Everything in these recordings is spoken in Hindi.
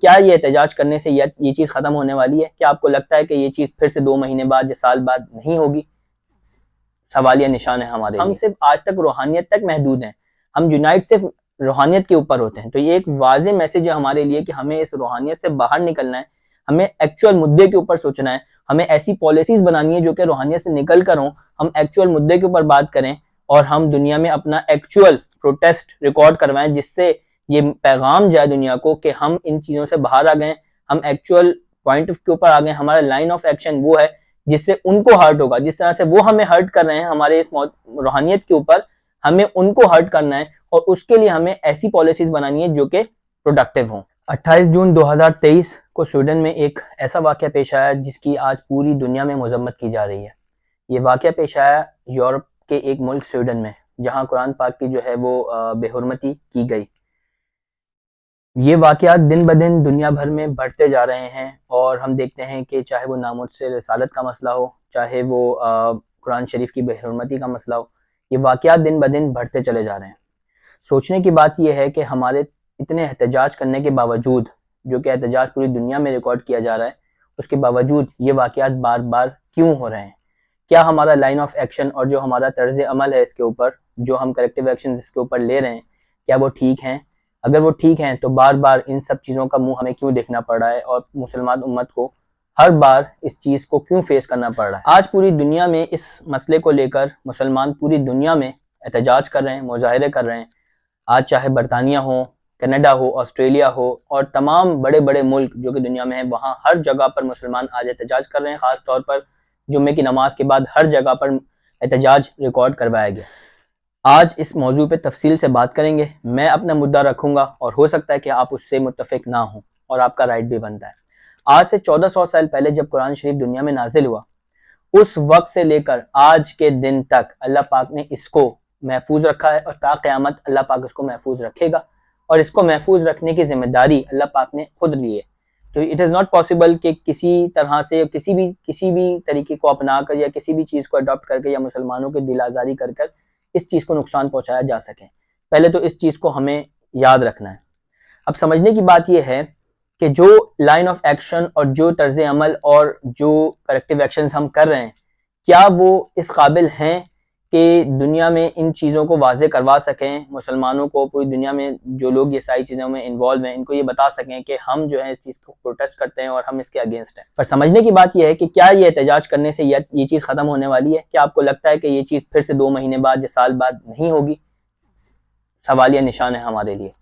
क्या ये एहतजाज करने से ये चीज़ ख़त्म होने वाली है क्या आपको लगता है कि ये चीज़ फिर से दो महीने बाद या साल बाद नहीं होगी सवाल या निशान है हमारे हम सिर्फ आज तक रूहानियत तक महदूद हैं हम यूनाइट सिर्फ रूहानियत के ऊपर होते हैं तो ये एक वाज मैसेज है हमारे लिए कि हमें इस रूहानियत से बाहर निकलना है हमें एक्चुअल मुद्दे के ऊपर सोचना है हमें ऐसी पॉलिसीज बनानी है जो कि रूहानियत से निकल कर हों हम एक्चुअल मुद्दे के ऊपर बात करें और हम दुनिया में अपना एक्चुअल प्रोटेस्ट रिकॉर्ड करवाएं जिससे ये पैगाम जाए दुनिया को कि हम इन चीज़ों से बाहर आ गए हम एक्चुअल पॉइंट ऑफ के ऊपर आ गए हमारा लाइन ऑफ एक्शन वो है जिससे उनको हर्ट होगा जिस तरह से वो हमें हर्ट कर रहे हैं हमारे इस रूहानियत के ऊपर हमें उनको हर्ट करना है और उसके लिए हमें ऐसी पॉलिसीज बनानी है जो कि प्रोडक्टिव हों 28 जून 2023 को स्वीडन में एक ऐसा वाक़ पेश आया जिसकी आज पूरी दुनिया में मजम्मत की जा रही है ये वाक्य पेश आया यूरोप के एक मुल्क स्वीडन में जहां कुरान पाक की जो है वो बेहरमती की गई ये वाकत दिन ब दिन दुनिया भर में बढ़ते जा रहे हैं और हम देखते हैं कि चाहे वो नामुद से रसालत का मसला हो चाहे वो कुरान शरीफ की बेहरमती का मसला हो ये वाकत दिन ब दिन बढ़ते चले जा रहे हैं सोचने की बात यह है कि हमारे इतने एहतजाज करने के बावजूद जो कि एहतजाज पूरी दुनिया में रिकॉर्ड किया जा रहा है उसके बावजूद ये वाक़त बार बार क्यों हो रहे हैं क्या हमारा लाइन ऑफ एक्शन और जो हमारा तर्ज अमल है इसके ऊपर जो हम करेक्टिव एक्शन इसके ऊपर ले रहे हैं क्या वो ठीक हैं अगर वो ठीक हैं तो बार बार इन सब चीज़ों का मुंह हमें क्यों देखना पड़ रहा है और मुसलमान उम्मत को हर बार इस चीज़ को क्यों फेस करना पड़ रहा है आज पूरी दुनिया में इस मसले को लेकर मुसलमान पूरी दुनिया में एहतजाज कर रहे हैं मुजाहरे कर रहे हैं आज चाहे बरतानिया हो कनाडा हो ऑस्ट्रेलिया हो और तमाम बड़े बड़े मुल्क जो कि दुनिया में है वहाँ हर जगह पर मुसलमान आज एहतजाज कर रहे हैं ख़ास तौर पर जुम्मे की नमाज के बाद हर जगह पर एहतजाज रिकॉर्ड करवाया गया आज इस मौजू पर तफसील से बात करेंगे मैं अपना मुद्दा रखूंगा और हो सकता है कि आप उससे मुतफिक ना हो और आपका राइट भी बनता है आज से 1400 साल पहले जब कुरान शरीफ दुनिया में नाजिल हुआ उस वक्त से लेकर आज के दिन तक अल्लाह पाक ने इसको महफूज रखा है और ता क़्यामत अल्लाह पाक इसको महफूज रखेगा और इसको महफूज रखने की जिम्मेदारी अल्लाह पाक ने खुद ली है तो इट इज़ नॉट पॉसिबल कि किसी तरह से किसी भी किसी भी तरीके को अपना कर या किसी भी चीज़ को अडॉप्ट करके या मुसलमानों की दिल आज़ारी कर कर इस चीज़ को नुकसान पहुंचाया जा सके पहले तो इस चीज़ को हमें याद रखना है अब समझने की बात यह है कि जो लाइन ऑफ एक्शन और जो तर्ज अमल और जो करेक्टिव एक्शन हम कर रहे हैं क्या वो इस काबिल हैं कि दुनिया में इन चीज़ों को वाजे करवा सकें मुसलमानों को पूरी दुनिया में जो लोग ये सारी चीज़ों में इन्वॉल्व हैं इनको ये बता सकें कि हम जो है इस चीज़ को प्रोटेस्ट करते हैं और हम इसके अगेंस्ट हैं पर समझने की बात यह है कि क्या ये एहतजाज करने से ये चीज़ ख़त्म होने वाली है क्या आपको लगता है कि ये चीज़ फिर से दो महीने बाद या साल बाद नहीं होगी सवाल या निशान है हमारे लिए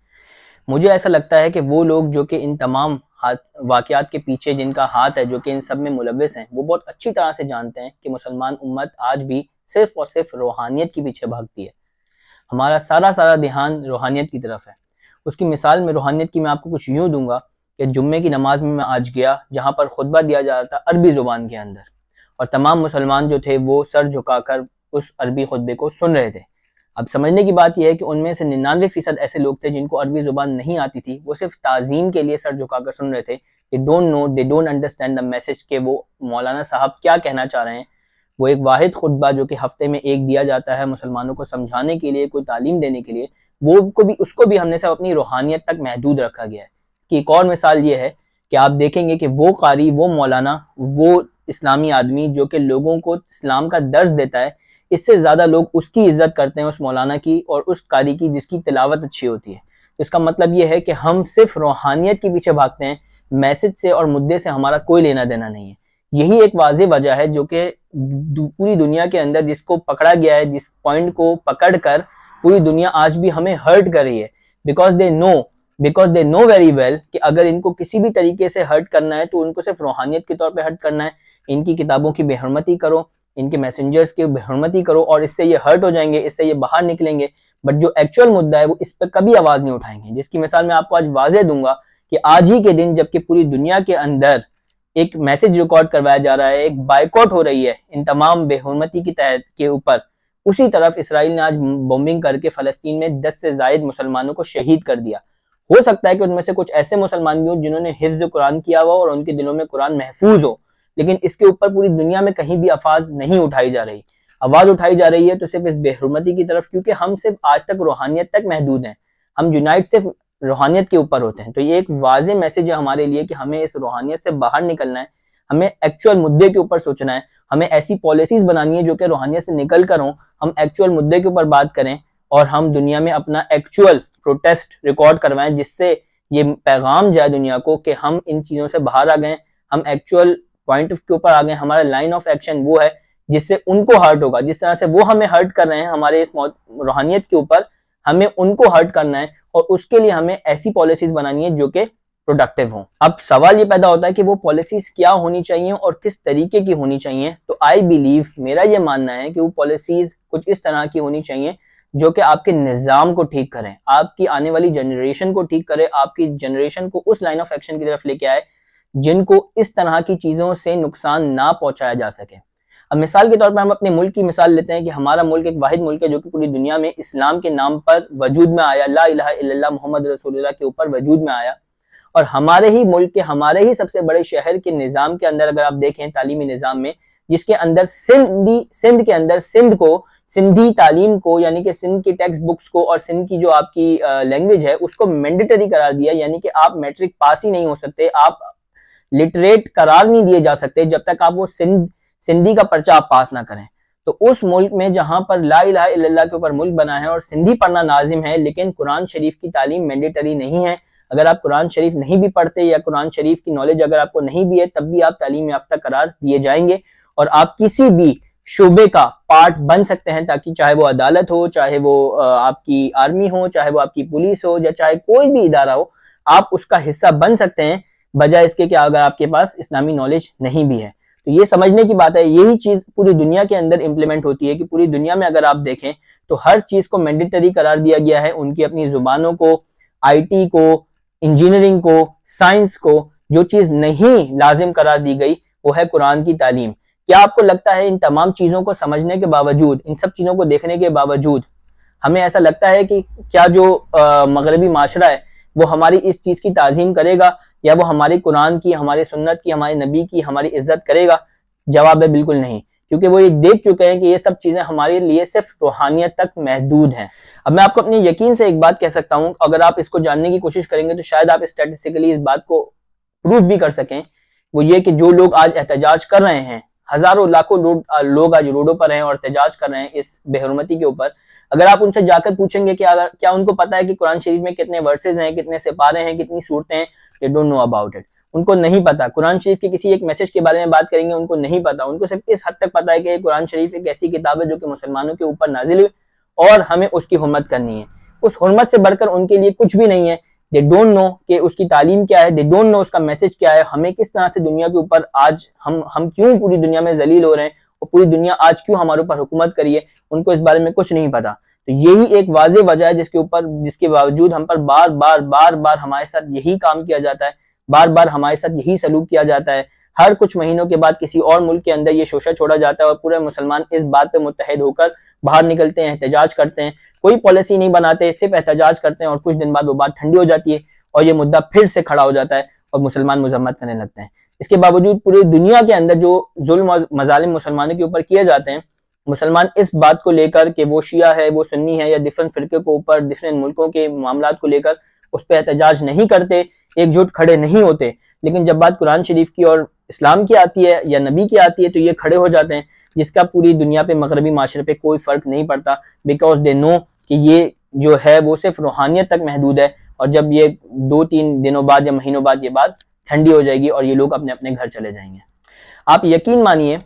मुझे ऐसा लगता है कि वो लोग जो कि इन तमाम हाथ वाक़ात के पीछे जिनका हाथ है जो कि इन सब में मुलविस हैं वो बहुत अच्छी तरह से जानते हैं कि मुसलमान उम्मत आज भी सिर्फ और सिर्फ रूहानियत के पीछे भागती है हमारा सारा सारा ध्यान रूहानियत की तरफ है उसकी मिसाल में रूहानियत की मैं आपको कुछ यूँ दूंगा कि जुम्मे की नमाज में मैं आज गया जहाँ पर खुतबा दिया जा रहा था अरबी ज़ुबान के अंदर और तमाम मुसलमान जो थे वो सर झुकाकर उस अरबी खुतबे को सुन रहे थे अब समझने की बात यह है कि उनमें से निन्यानवे फीसद ऐसे लोग थे जिनको अरबी ज़ुबान नहीं आती थी वो सिर्फ ताज़ीम के लिए सर झुकाकर सुन रहे थे कि don't know they don't understand the message के वो मौलाना साहब क्या कहना चाह रहे हैं वो एक वाद खुतबा जो कि हफ्ते में एक दिया जाता है मुसलमानों को समझाने के लिए कोई तालीम देने के लिए वो को भी उसको भी हमने सब अपनी रूहानियत तक महदूद रखा गया है कि एक और मिसाल ये है कि आप देखेंगे कि वो कारी वो मौलाना वो इस्लामी आदमी जो कि लोगों को इस्लाम का दर्ज देता है इससे ज़्यादा लोग उसकी इज्जत करते हैं उस मौलाना की और उस कारी की जिसकी तिलावत अच्छी होती है तो इसका मतलब ये है कि हम सिर्फ रूहानियत के पीछे भागते हैं मैसेज से और मुद्दे से हमारा कोई लेना देना नहीं है यही एक वाज वजह है जो कि पूरी दुनिया के अंदर जिसको पकड़ा गया है जिस पॉइंट को पकड़ कर पूरी दुनिया आज भी हमें हर्ट कर रही है because they know because they know very well कि अगर इनको किसी भी तरीके से हर्ट करना है तो उनको सिर्फ रूहानियत के तौर पर हर्ट करना है इनकी किताबों की बेहरमती करो इनके मैसेंजर्स की बेहरमती करो और इससे ये हर्ट हो जाएंगे इससे ये बाहर निकलेंगे बट जो एक्चुअल मुद्दा है वो इस पर कभी आवाज़ नहीं उठाएंगे जिसकी मिसाल मैं आपको आज वाजे दूंगा कि आज ही के दिन जबकि पूरी दुनिया के अंदर एक मैसेज रिकॉर्ड करवाया जा रहा है एक बाइकआउट हो रही है इन तमाम बेहरमती की तहत के ऊपर उसी तरफ इसराइल ने आज बॉम्बिंग करके फलस्तीन में दस से जायद मुसलमानों को शहीद कर दिया हो सकता है कि उनमें से कुछ ऐसे मुसलमान भी हों जिन्होंने हिफ्ज कुरान किया हुआ और उनके दिलों में कुरान महफूज हो लेकिन इसके ऊपर पूरी दुनिया में कहीं भी आवाज नहीं उठाई जा रही आवाज उठाई जा रही है तो सिर्फ इस बेहरमती की तरफ क्योंकि हम सिर्फ आज तक रूहानियत तक महदूद हैं हम यूनाइट सिर्फ रूहानियत के ऊपर होते हैं तो ये एक वाज मैसेज है हमारे लिए कि हमें इस रूहानियत से बाहर निकलना है हमें एक्चुअल मुद्दे के ऊपर सोचना है हमें ऐसी पॉलिसीज बनानी है जो कि रूहानियत से निकल कर हों हम एक्चुअल मुद्दे के ऊपर बात करें और हम दुनिया में अपना एक्चुअल प्रोटेस्ट रिकॉर्ड करवाएं जिससे ये पैगाम जाए दुनिया को कि हम इन चीज़ों से बाहर आ गए हम एक्चुअल पॉइंट के ऊपर आ गए हमारा लाइन ऑफ एक्शन वो है जिससे उनको हर्ट होगा जिस तरह से वो हमें हर्ट कर रहे हैं हमारे इस रूहानियत के ऊपर हमें उनको हर्ट करना है और उसके लिए हमें ऐसी पॉलिसीज बनानी है जो कि प्रोडक्टिव हो अब सवाल ये पैदा होता है कि वो पॉलिसीज क्या होनी चाहिए और किस तरीके की होनी चाहिए तो आई बिलीव मेरा ये मानना है कि वो पॉलिसीज कुछ इस तरह की होनी चाहिए जो कि आपके निज़ाम को ठीक करें आपकी आने वाली जनरेशन को ठीक करें आपकी जनरेशन को उस लाइन ऑफ एक्शन की तरफ लेके आए जिनको इस तरह की चीज़ों से नुकसान ना पहुंचाया जा सके अब मिसाल के तौर पर हम अपने मुल्क की मिसाल लेते हैं कि हमारा मुल्क एक वाहिद मुल्क है जो कि पूरी दुनिया में इस्लाम के नाम पर वजूद में आया ला मोहम्मद रसोल्ला के ऊपर वजूद में आया और हमारे ही मुल्क के हमारे ही सबसे बड़े शहर के निज़ाम के अंदर अगर आप देखें तालीमी निज़ाम में जिसके अंदर सिंधी सिंध के अंदर सिंध को सिंधी तालीम को यानी कि सिंध की टेक्स्ट बुक्स को और सिंध की जो आपकी लैंग्वेज है उसको मैंडेटरी करार दिया यानी कि आप मैट्रिक पास ही नहीं हो सकते आप लिटरेट करार नहीं दिए जा सकते जब तक आप वो सिंध सिंधी का पर्चा आप पास ना करें तो उस मुल्क में जहां पर ला इला के ऊपर मुल्क बना है और सिंधी पढ़ना लाजिम है लेकिन कुरान शरीफ की तालीम मैंडेटरी नहीं है अगर आप कुरान शरीफ नहीं भी पढ़ते या कुरान शरीफ की नॉलेज अगर आपको नहीं भी है तब भी आप तालीम याफ्ता करार दिए जाएंगे और आप किसी भी शोबे का पार्ट बन सकते हैं ताकि चाहे वो अदालत हो चाहे वो आपकी आर्मी हो चाहे वो आपकी पुलिस हो या चाहे कोई भी इदारा हो आप उसका हिस्सा बन सकते हैं बजाय इसके कि अगर आपके पास इस्लामी नॉलेज नहीं भी है तो ये समझने की बात है यही चीज पूरी दुनिया के अंदर इंप्लीमेंट होती है कि पूरी दुनिया में अगर आप देखें तो हर चीज को मैंडेटरी करार दिया गया है उनकी अपनी जुबानों को आईटी को इंजीनियरिंग को साइंस को जो चीज नहीं लाजिम करार दी गई वो है कुरान की तालीम क्या आपको लगता है इन तमाम चीजों को समझने के बावजूद इन सब चीजों को देखने के बावजूद हमें ऐसा लगता है कि क्या जो मगरबी माशरा है वो हमारी इस चीज की ताजीम करेगा या वो हमारे कुरान की हमारे सुन्नत की हमारे नबी की हमारी इज्जत करेगा जवाब है बिल्कुल नहीं क्योंकि वो ये देख चुके हैं कि ये सब चीज़ें हमारे लिए सिर्फ रूहानियत तक महदूद हैं अब मैं आपको अपने यकीन से एक बात कह सकता हूं अगर आप इसको जानने की कोशिश करेंगे तो शायद आप स्टेटिस्टिकली इस बात को प्रूव भी कर सकें वो ये कि जो लोग आज एहतजाज कर रहे हैं हजारों लाखों लोग आज रोडों पर हैं और एहतजाज कर रहे हैं इस बेहरमती के ऊपर अगर आप उनसे जाकर पूछेंगे कि अगर क्या उनको पता है कि कुरान शरीफ में कितने वर्सेज हैं कितने सिपारे हैं कितनी सूरतें हैं they don't know about it उनको नहीं पता कुरान शरीफ के किसी एक मैसेज के बारे में बात करेंगे उनको नहीं पता उनको सिर्फ इस हद तक पता है कि कुरान शरीफ एक ऐसी किताब है जो कि मुसलमानों के ऊपर नाजिल हुई और हमें उसकी हरमत करनी है उस हरमत से बढ़कर उनके लिए कुछ भी नहीं है दे डोंट नो कि उसकी तालीम क्या है दे डोंट नो उसका मैसेज क्या है हमें किस तरह से दुनिया के ऊपर आज हम हम क्यों पूरी दुनिया में जलील हो रहे हैं और पूरी दुनिया आज क्यों हमारे ऊपर हुकूमत करी है उनको इस बारे में कुछ नहीं पता तो यही एक वाज वजह है जिसके ऊपर जिसके बावजूद हम पर बार बार बार बार हमारे साथ यही काम किया जाता है बार बार हमारे साथ यही सलूक किया जाता है हर कुछ महीनों के बाद किसी और मुल्क के अंदर ये शोशा छोड़ा जाता है और पूरे मुसलमान इस बात पर मुतहद होकर बाहर निकलते हैं एहतजाज करते हैं कोई पॉलिसी नहीं बनाते सिर्फ एहतजाज करते हैं और कुछ दिन बाद वो बात ठंडी हो जाती है और ये मुद्दा फिर से खड़ा हो जाता है और मुसलमान मजम्मत करने लगते हैं इसके बावजूद पूरी दुनिया के अंदर जो जुल्म मजालिम मुसलमानों के ऊपर किए जाते हैं मुसलमान इस बात को लेकर कि वो शिया है वो सुन्नी है या डिफरेंट फिरके को ऊपर डिफरेंट मुल्कों के मामला को लेकर उस पर एहतजाज नहीं करते एकजुट खड़े नहीं होते लेकिन जब बात कुरान शरीफ की और इस्लाम की आती है या नबी की आती है तो ये खड़े हो जाते हैं जिसका पूरी दुनिया पे मगरबी माशरे पे कोई फ़र्क नहीं पड़ता बिकॉज दे नो कि ये जो है वो सिर्फ रूहानियत तक महदूद है और जब ये दो तीन दिनों बाद या महीनों बाद ये बात ठंडी हो जाएगी और ये लोग अपने अपने घर चले जाएंगे आप यकीन मानिए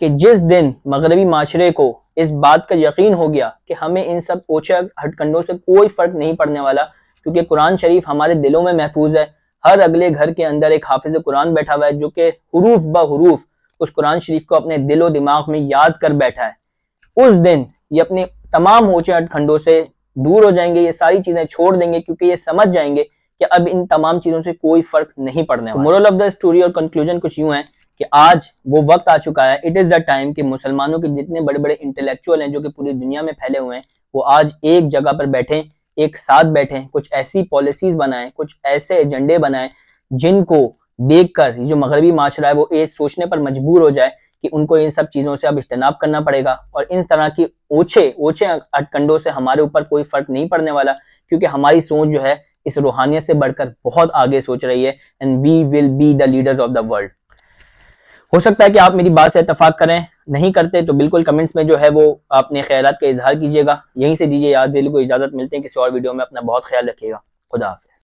कि जिस दिन मगरबी माशरे को इस बात का यकीन हो गया कि हमें इन सब ओछे हटकंडों से कोई फर्क नहीं पड़ने वाला क्योंकि कुरान शरीफ हमारे दिलों में महफूज है हर अगले घर के अंदर एक हाफिज कुरान बैठा हुआ है जो कि हरूफ ब हरूफ उस कुरान शरीफ को अपने दिलो दिमाग में याद कर बैठा है उस दिन ये अपने तमाम ओछे हटखंडों से दूर हो जाएंगे ये सारी चीजें छोड़ देंगे क्योंकि ये समझ जाएंगे कि अब इन तमाम चीजों से कोई फर्क नहीं पड़ने वाला मोरल ऑफ द स्टोरी और कंक्लूजन कुछ यूं है कि आज वो वक्त आ चुका है इट इज द टाइम कि मुसलमानों के जितने बड़े बड़े इंटेलेक्चुअल हैं जो कि पूरी दुनिया में फैले हुए हैं वो आज एक जगह पर बैठे एक साथ बैठे कुछ ऐसी पॉलिसीज बनाए कुछ ऐसे एजेंडे बनाए जिनको देखकर जो मगरबी माशरा है वो ये सोचने पर मजबूर हो जाए कि उनको इन सब चीजों से अब इज्तनाब करना पड़ेगा और इन तरह की ओछे ओछे अटकंडों से हमारे ऊपर कोई फर्क नहीं पड़ने वाला क्योंकि हमारी सोच जो है इस रूहानियत से बढ़कर बहुत आगे सोच रही है and we will be the leaders of the world हो सकता है कि आप मेरी बात से इतफाक करें नहीं करते तो बिल्कुल कमेंट्स में जो है वो अपने ख्याल का इजहार कीजिएगा यहीं से दीजिए याद जिले को इजाजत मिलते हैं किसी और वीडियो में अपना बहुत ख्याल रखिएगा खुदा हाफिज